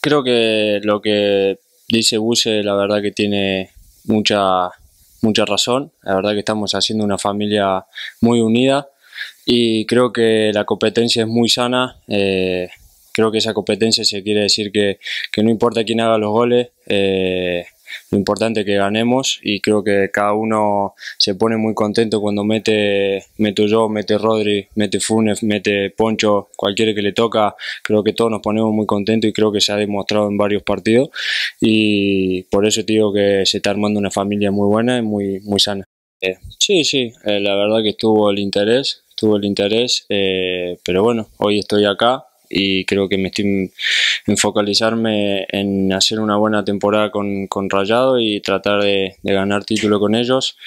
creo que lo que dice Buse, la verdad que tiene mucha, mucha razón. La verdad que estamos haciendo una familia muy unida y creo que la competencia es muy sana. Eh, creo que esa competencia se quiere decir que, no importa quién haga los goles. Eh, lo importante que ganemos y creo que cada uno se pone muy contento cuando mete, meto yo, mete Rodri, mete Funes, mete Poncho, cualquiera que le toca, creo que todos nos ponemos muy contentos y creo que se ha demostrado en varios partidos y por eso digo que se está armando una familia muy buena y muy, muy sana. Eh, sí, sí, eh, la verdad que estuvo el interés, tuvo el interés, eh, pero bueno, hoy estoy acá y creo que me estoy en focalizarme en hacer una buena temporada con, con Rayado y tratar de, ganar título con ellos.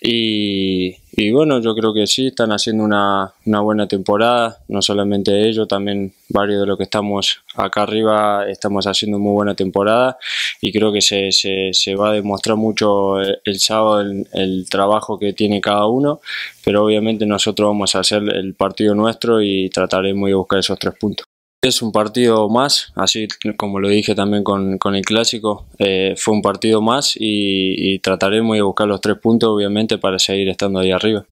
Y, y, bueno, yo creo que sí, están haciendo una, una, buena temporada, no solamente ellos, también varios de los que estamos acá arriba estamos haciendo muy buena temporada y creo que se, se, se va a demostrar mucho el, sábado el trabajo que tiene cada uno, pero obviamente nosotros vamos a hacer el partido nuestro y trataremos de buscar esos tres puntos. Es un partido más, así como lo dije también con, el clásico, eh, fue un partido más y trataremos de buscar los tres puntos obviamente para seguir estando ahí arriba.